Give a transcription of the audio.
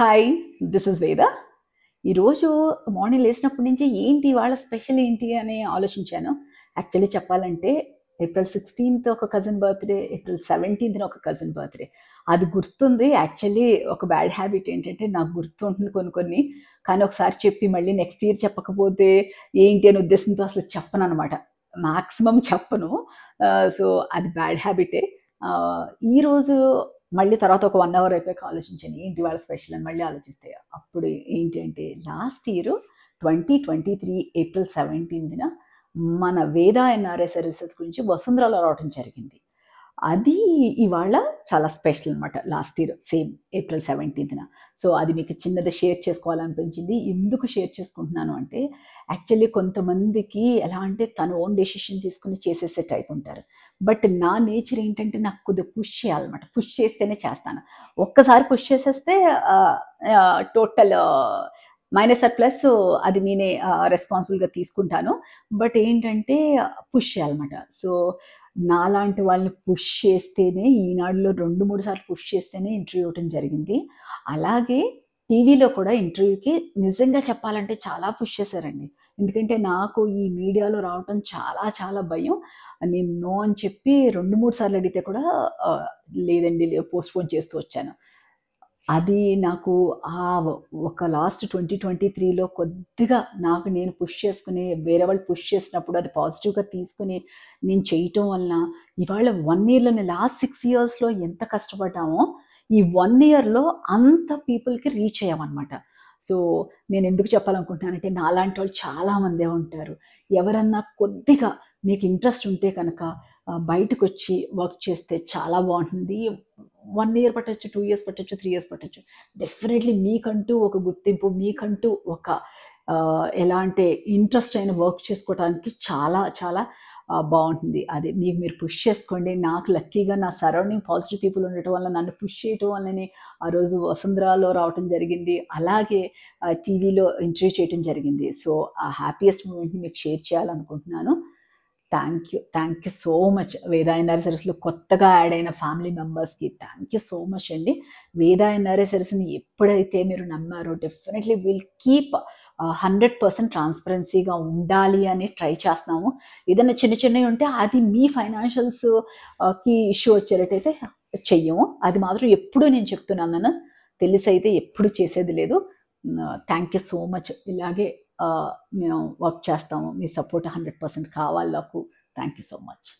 hi this is వేద ఈరోజు morning లేచినప్పటి నుంచి ఏంటి వాళ్ళ స్పెషల్ ఏంటి అని ఆలోచించాను యాక్చువల్లీ చెప్పాలంటే ఏప్రిల్ సిక్స్టీన్త్ ఒక కజిన్ బర్త్డే ఏప్రిల్ సెవెంటీన్త్ని ఒక కజిన్ బర్త్డే అది గుర్తుంది యాక్చువల్లీ ఒక బ్యాడ్ హ్యాబిట్ ఏంటంటే నాకు గుర్తుంటుంది కొన్ని కొన్ని కానీ ఒకసారి చెప్పి మళ్ళీ నెక్స్ట్ ఇయర్ చెప్పకపోతే ఏంటి అనే ఉద్దేశంతో అసలు చెప్పను అనమాట మాక్సిమం చెప్పను సో అది బ్యాడ్ హ్యాబిటే uh, ఈరోజు మళ్ళీ తర్వాత ఒక వన్ అవర్ అయిపోయి ఆలోచించాను ఏంటి వాళ్ళ స్పెషల్ అని మళ్ళీ ఆలోచిస్తే అప్పుడు ఏంటి అంటే last year twenty twenty three April సెవెంటీన్త్న మన వేద ఎన్ఆర్ఎస్ సర్వీసెస్ గురించి వసుంధరలో రావటం జరిగింది అది ఇవాళ చాలా స్పెషల్ అనమాట లాస్ట్ ఇయర్ సేమ్ ఏప్రిల్ సెవెంటీన్త్న సో అది మీకు చిన్నది షేర్ చేసుకోవాలనిపించింది ఎందుకు షేర్ చేసుకుంటున్నాను అంటే యాక్చువల్లీ కొంతమందికి ఎలా అంటే తను ఓన్ డెసిషన్ తీసుకుని చేసేసే టైప్ ఉంటారు బట్ నా నేచర్ ఏంటంటే నాకు కొద్దిగా పుష్ చేయాలన్నమాట పుష్ చేస్తేనే చేస్తాను ఒక్కసారి పుష్ చేసేస్తే టోటల్ మైనస్ ఆర్ ప్లస్ అది నేనే రెస్పాన్సిబుల్గా తీసుకుంటాను బట్ ఏంటంటే పుష్ చేయాలన్నమాట సో నాలాంటి వాళ్ళని పుష్ చేస్తేనే ఈనాడులో రెండు మూడు సార్లు పుష్ చేస్తేనే ఇంటర్వ్యూ ఇవ్వటం జరిగింది అలాగే టీవీలో కూడా ఇంటర్వ్యూకి నిజంగా చెప్పాలంటే చాలా పుష్ చేశారండి ఎందుకంటే నాకు ఈ మీడియాలో రావటం చాలా చాలా భయం నేను నో అని చెప్పి రెండు మూడు సార్లు అడిగితే కూడా లేదండి పోస్ట్పోన్ చేస్తూ వచ్చాను అది నాకు ఆ ఒక లాస్ట్ ట్వంటీ ట్వంటీ త్రీలో కొద్దిగా నాకు నేను పుష్ చేసుకుని వేరే వాళ్ళు పుష్ చేసినప్పుడు అది పాజిటివ్గా తీసుకుని నేను చేయటం వలన ఇవాళ వన్ ఇయర్లోనే లాస్ట్ సిక్స్ ఇయర్స్లో ఎంత కష్టపడ్డామో ఈ వన్ ఇయర్లో అంత పీపుల్కి రీచ్ అయ్యామన్నమాట సో నేను ఎందుకు చెప్పాలనుకుంటున్నానంటే నాలాంటి వాళ్ళు చాలామందే ఉంటారు ఎవరన్నా కొద్దిగా మీకు ఇంట్రెస్ట్ ఉంటే కనుక బయటకు వచ్చి వర్క్ చేస్తే చాలా బాగుంటుంది వన్ ఇయర్ పట్టచ్చు టూ ఇయర్స్ పట్టచ్చు త్రీ ఇయర్స్ పట్టచ్చు డెఫినెట్లీ మీకంటూ ఒక గుర్తింపు మీకంటూ ఒక ఎలా అంటే ఇంట్రెస్ట్ అయిన వర్క్ చేసుకోవడానికి చాలా చాలా బాగుంటుంది అదే మీకు మీరు పుష్ చేసుకోండి నాకు లక్కీగా నా సరౌండింగ్ పాజిటివ్ పీపుల్ ఉండటం వల్ల నన్ను పుష్ చేయటం వల్లనే ఆ రోజు వసంధరాలో రావటం జరిగింది అలాగే టీవీలో ఇంటర్వ్యూ చేయటం జరిగింది సో ఆ హ్యాపీయెస్ట్ మూమెంట్ని మీకు షేర్ చేయాలనుకుంటున్నాను thank you thank you so much Veda NR సరస్లో కొత్తగా యాడ్ అయిన ఫ్యామిలీ మెంబర్స్కి థ్యాంక్ యూ సో మచ్ అండి వేదా ఎన్ఆర్ఏ సరస్ని ఎప్పుడైతే మీరు నమ్మారో definitely will keep hundred percent ట్రాన్స్పరెన్సీగా ఉండాలి అని ట్రై చేస్తున్నాము ఏదైనా చిన్న చిన్నవి ఉంటే అది మీ ఫైనాన్షియల్స్కి ఇష్యూ వచ్చేటట్టయితే చెయ్యము అది మాత్రం ఎప్పుడూ నేను చెప్తున్నాను తెలిసి అయితే ఎప్పుడు చేసేది లేదు థ్యాంక్ యూ సో మచ్ ఇలాగే మేము వర్క్ చేస్తాము మీ సపోర్ట్ హండ్రెడ్ పర్సెంట్ కావాలి నాకు థ్యాంక్ యూ సో మచ్